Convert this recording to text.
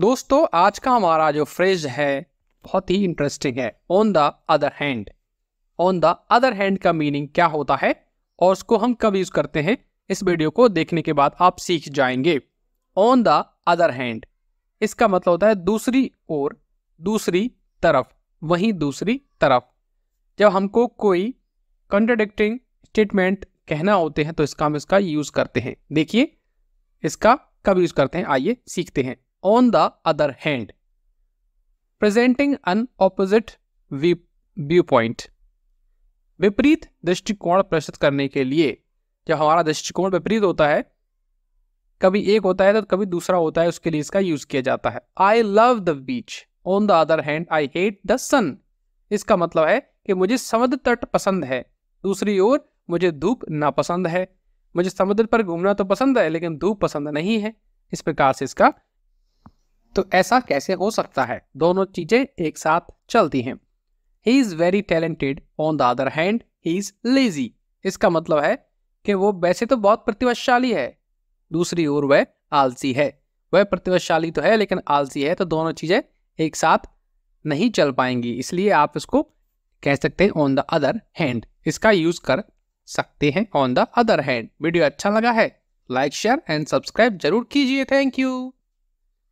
दोस्तों आज का हमारा जो फ्रेज है बहुत ही इंटरेस्टिंग है on the other hand on the other hand का मीनिंग क्या होता है और उसको हम कब यूज़ करते हैं इस वीडियो को देखने के बाद आप सीख जाएंगे ऑन द अदर हैंड इसका मतलब होता है दूसरी ओर दूसरी तरफ वहीं दूसरी तरफ जब हमको कोई कंट्रोडिक्टिंग स्टेटमेंट कहना होते हैं तो इसका हम इसका यूज़ करते हैं देखिए इसका कब यूज़ करते हैं आइए सीखते हैं on the other hand, presenting an opposite viewpoint. विपरीत दृष्टिकोण प्रस्तुत करने के लिए जब हमारा दृष्टिकोण विपरीत होता है कभी एक होता है तो कभी दूसरा होता है उसके लिए इसका यूज किया जाता है I love the beach on the other hand I hate the sun इसका मतलब है कि मुझे समुद्र तट पसंद है दूसरी ओर मुझे धूप नापसंद है मुझे समुद्र पर घूमना तो पसंद है लेकिन धूप पसंद नहीं है इस प्रकार से इसका तो ऐसा कैसे हो सकता है दोनों चीजें एक साथ चलती हैं he is very talented on the other hand he is lazy इसका मतलब है कि वो वैसे तो बहुत प्रतिभाशाली है दूसरी ओर वह आलसी है वह प्रतिभाशाली तो है लेकिन आलसी है तो दोनों चीज़ें एक साथ नहीं चल पाएंगी इसलिए आप इसको कह सकते हैं ऑन द अदर हैंड इसका यूज़ कर सकते हैं on the other hand video अच्छा लगा है लाइक शेयर एंड सब्सक्राइब जरूर कीजिए थैंक यू